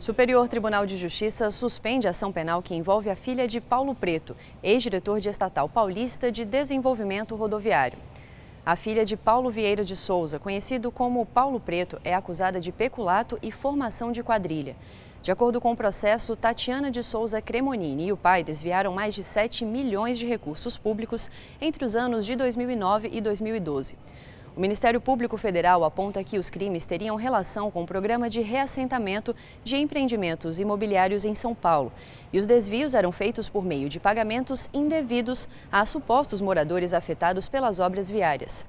Superior Tribunal de Justiça suspende ação penal que envolve a filha de Paulo Preto, ex-diretor de estatal paulista de desenvolvimento rodoviário. A filha de Paulo Vieira de Souza, conhecido como Paulo Preto, é acusada de peculato e formação de quadrilha. De acordo com o processo, Tatiana de Souza Cremonini e o pai desviaram mais de 7 milhões de recursos públicos entre os anos de 2009 e 2012. O Ministério Público Federal aponta que os crimes teriam relação com o programa de reassentamento de empreendimentos imobiliários em São Paulo. E os desvios eram feitos por meio de pagamentos indevidos a supostos moradores afetados pelas obras viárias.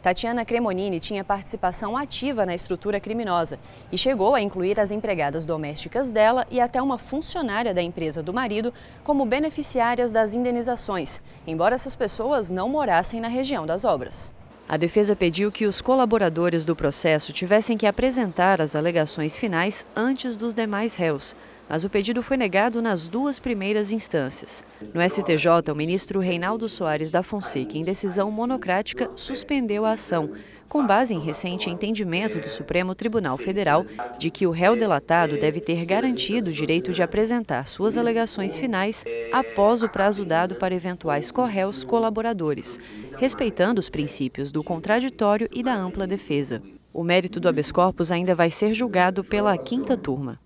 Tatiana Cremonini tinha participação ativa na estrutura criminosa e chegou a incluir as empregadas domésticas dela e até uma funcionária da empresa do marido como beneficiárias das indenizações, embora essas pessoas não morassem na região das obras. A defesa pediu que os colaboradores do processo tivessem que apresentar as alegações finais antes dos demais réus, mas o pedido foi negado nas duas primeiras instâncias. No STJ, o ministro Reinaldo Soares da Fonseca, em decisão monocrática, suspendeu a ação, com base em recente entendimento do Supremo Tribunal Federal de que o réu delatado deve ter garantido o direito de apresentar suas alegações finais após o prazo dado para eventuais corréus colaboradores, respeitando os princípios do contraditório e da ampla defesa. O mérito do habeas corpus ainda vai ser julgado pela quinta turma.